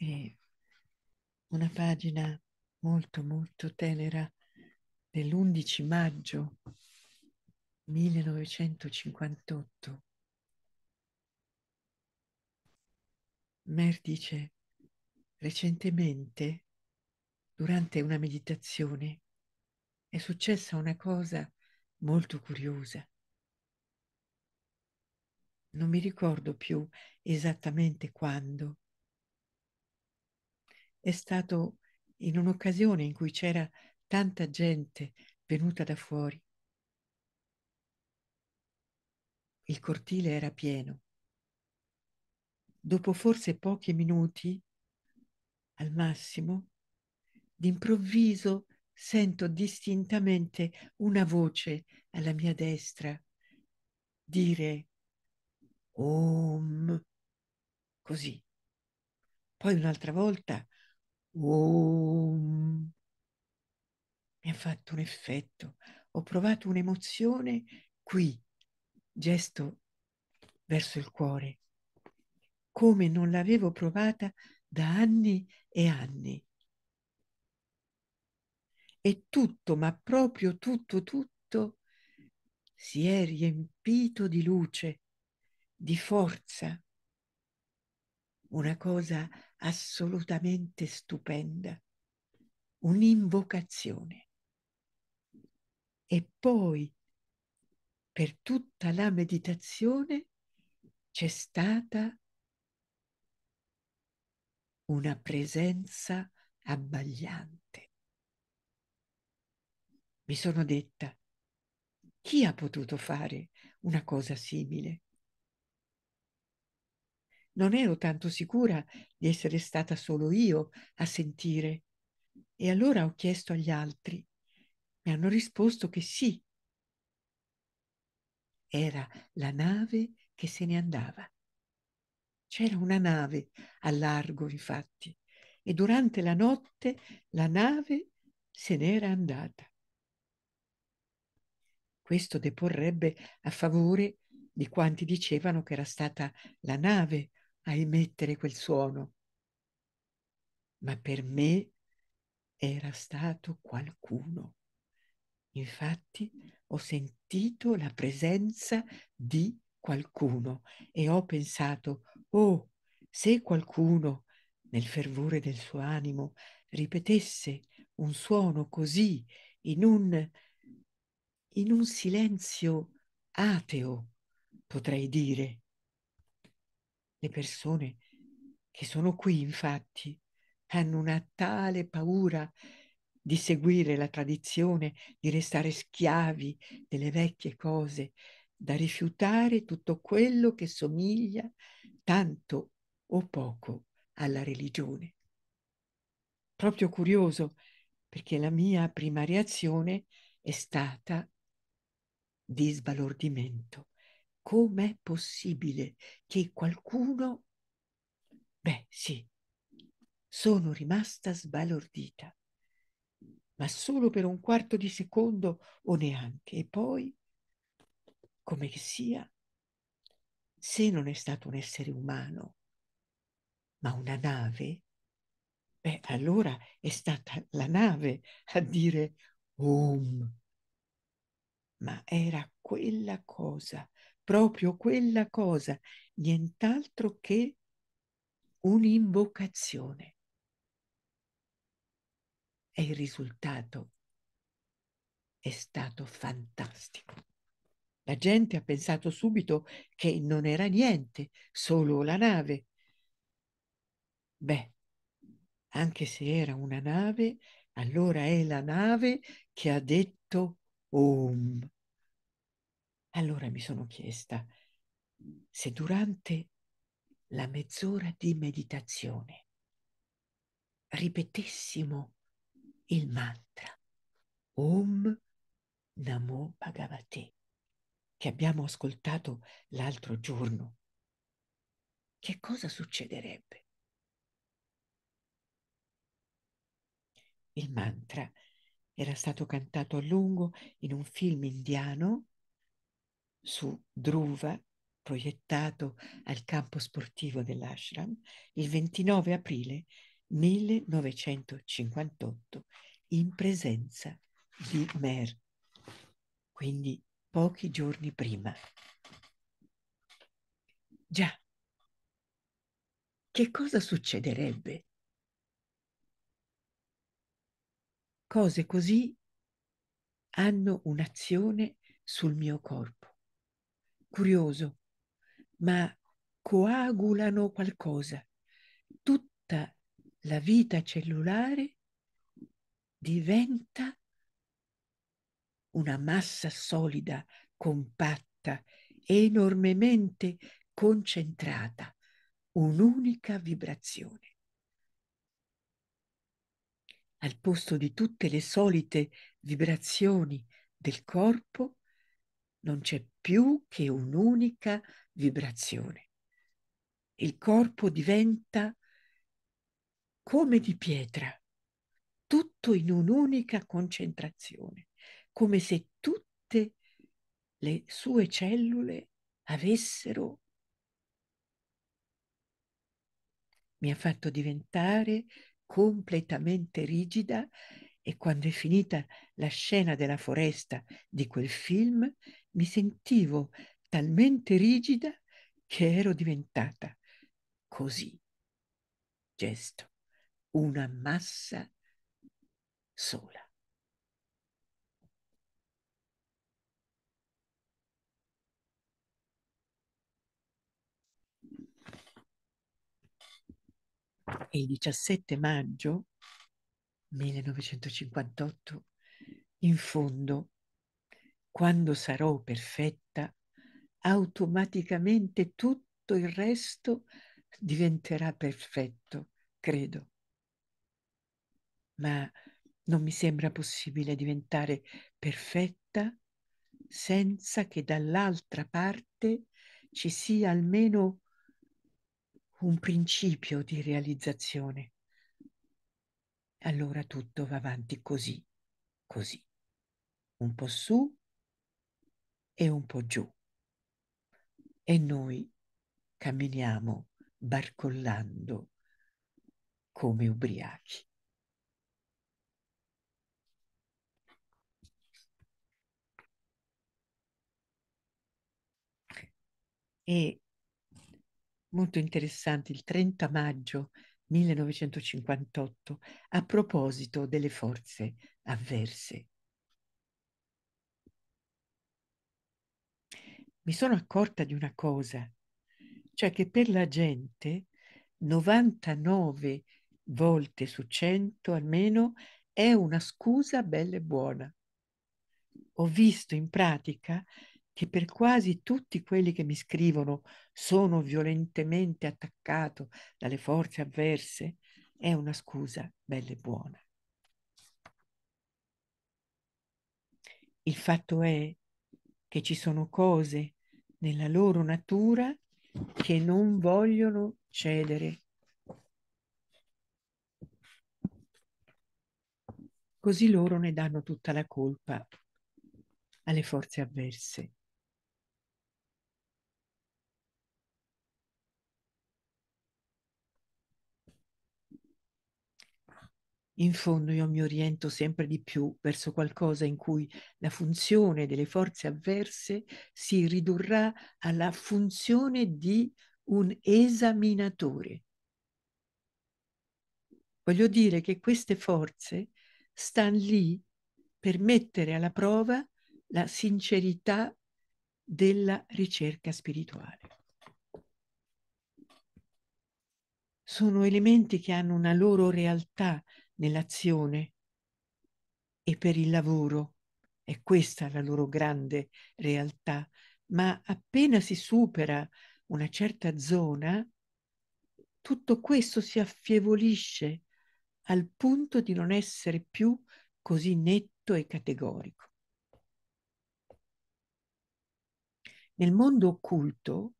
e una pagina molto molto tenera dell'11 maggio 1958. Mer dice, recentemente, durante una meditazione, è successa una cosa molto curiosa. Non mi ricordo più esattamente quando, è stato in un'occasione in cui c'era tanta gente venuta da fuori. Il cortile era pieno. Dopo forse pochi minuti, al massimo, d'improvviso sento distintamente una voce alla mia destra dire Om, così. Poi un'altra volta Um. Mi ha fatto un effetto, ho provato un'emozione qui, gesto verso il cuore, come non l'avevo provata da anni e anni. E tutto, ma proprio tutto, tutto, si è riempito di luce, di forza, una cosa assolutamente stupenda, un'invocazione. E poi per tutta la meditazione c'è stata una presenza abbagliante. Mi sono detta, chi ha potuto fare una cosa simile? non ero tanto sicura di essere stata solo io a sentire e allora ho chiesto agli altri. Mi hanno risposto che sì. Era la nave che se ne andava. C'era una nave a largo, infatti, e durante la notte la nave se n'era andata. Questo deporrebbe a favore di quanti dicevano che era stata la nave a emettere quel suono, ma per me era stato qualcuno. Infatti ho sentito la presenza di qualcuno e ho pensato, oh, se qualcuno, nel fervore del suo animo, ripetesse un suono così in un, in un silenzio ateo, potrei dire, le persone che sono qui, infatti, hanno una tale paura di seguire la tradizione, di restare schiavi delle vecchie cose, da rifiutare tutto quello che somiglia tanto o poco alla religione. Proprio curioso, perché la mia prima reazione è stata di sbalordimento com'è possibile che qualcuno... Beh, sì, sono rimasta sbalordita, ma solo per un quarto di secondo o neanche. E poi, come che sia, se non è stato un essere umano, ma una nave, beh, allora è stata la nave a dire Om. Ma era quella cosa proprio quella cosa, nient'altro che un'invocazione. E il risultato è stato fantastico. La gente ha pensato subito che non era niente, solo la nave. Beh, anche se era una nave, allora è la nave che ha detto Om e mi sono chiesta se durante la mezz'ora di meditazione ripetessimo il mantra Om Namo Bhagavate che abbiamo ascoltato l'altro giorno, che cosa succederebbe? Il mantra era stato cantato a lungo in un film indiano su Druva, proiettato al campo sportivo dell'ashram il 29 aprile 1958 in presenza di Mer, quindi pochi giorni prima. Già, che cosa succederebbe? Cose così hanno un'azione sul mio corpo curioso, ma coagulano qualcosa. Tutta la vita cellulare diventa una massa solida, compatta, enormemente concentrata, un'unica vibrazione. Al posto di tutte le solite vibrazioni del corpo, non c'è più che un'unica vibrazione. Il corpo diventa come di pietra, tutto in un'unica concentrazione, come se tutte le sue cellule avessero mi ha fatto diventare completamente rigida e quando è finita la scena della foresta di quel film mi sentivo talmente rigida che ero diventata così, gesto, una massa sola. E il 17 maggio 1958, in fondo quando sarò perfetta, automaticamente tutto il resto diventerà perfetto, credo. Ma non mi sembra possibile diventare perfetta senza che dall'altra parte ci sia almeno un principio di realizzazione. Allora tutto va avanti così, così, un po' su, e un po' giù. E noi camminiamo barcollando come ubriachi. E molto interessante il 30 maggio 1958 a proposito delle forze avverse. mi sono accorta di una cosa, cioè che per la gente 99 volte su 100 almeno è una scusa bella e buona. Ho visto in pratica che per quasi tutti quelli che mi scrivono sono violentemente attaccato dalle forze avverse, è una scusa bella e buona. Il fatto è che ci sono cose nella loro natura che non vogliono cedere. Così loro ne danno tutta la colpa alle forze avverse. in fondo io mi oriento sempre di più verso qualcosa in cui la funzione delle forze avverse si ridurrà alla funzione di un esaminatore. Voglio dire che queste forze stanno lì per mettere alla prova la sincerità della ricerca spirituale. Sono elementi che hanno una loro realtà nell'azione e per il lavoro. È questa la loro grande realtà, ma appena si supera una certa zona, tutto questo si affievolisce al punto di non essere più così netto e categorico. Nel mondo occulto,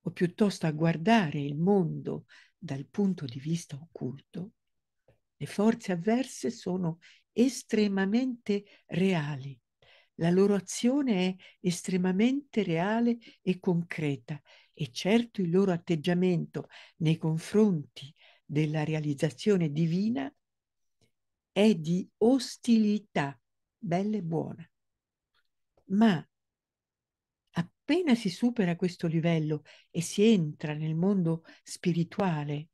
o piuttosto a guardare il mondo dal punto di vista occulto, le forze avverse sono estremamente reali. La loro azione è estremamente reale e concreta e certo il loro atteggiamento nei confronti della realizzazione divina è di ostilità, bella e buona. Ma appena si supera questo livello e si entra nel mondo spirituale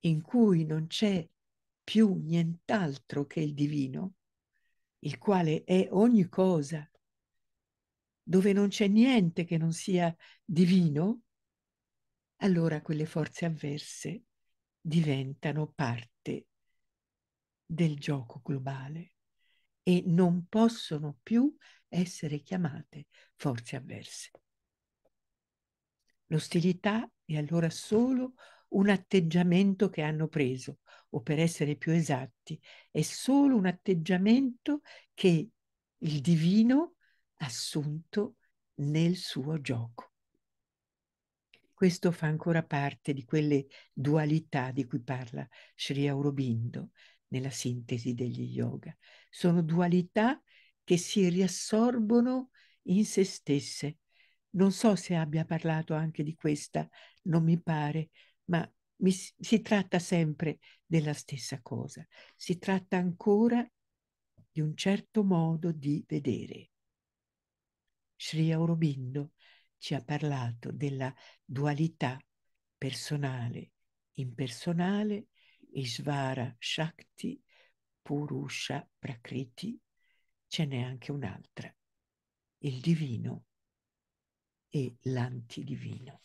in cui non c'è più nient'altro che il divino, il quale è ogni cosa, dove non c'è niente che non sia divino, allora quelle forze avverse diventano parte del gioco globale e non possono più essere chiamate forze avverse. L'ostilità è allora solo un atteggiamento che hanno preso, o per essere più esatti, è solo un atteggiamento che il divino ha assunto nel suo gioco. Questo fa ancora parte di quelle dualità di cui parla Sri Aurobindo nella sintesi degli yoga. Sono dualità che si riassorbono in se stesse. Non so se abbia parlato anche di questa, non mi pare, ma mi, si tratta sempre della stessa cosa. Si tratta ancora di un certo modo di vedere. Sri Aurobindo ci ha parlato della dualità personale, impersonale, Isvara Shakti, Purusha Prakriti, ce n'è anche un'altra, il divino e l'antidivino.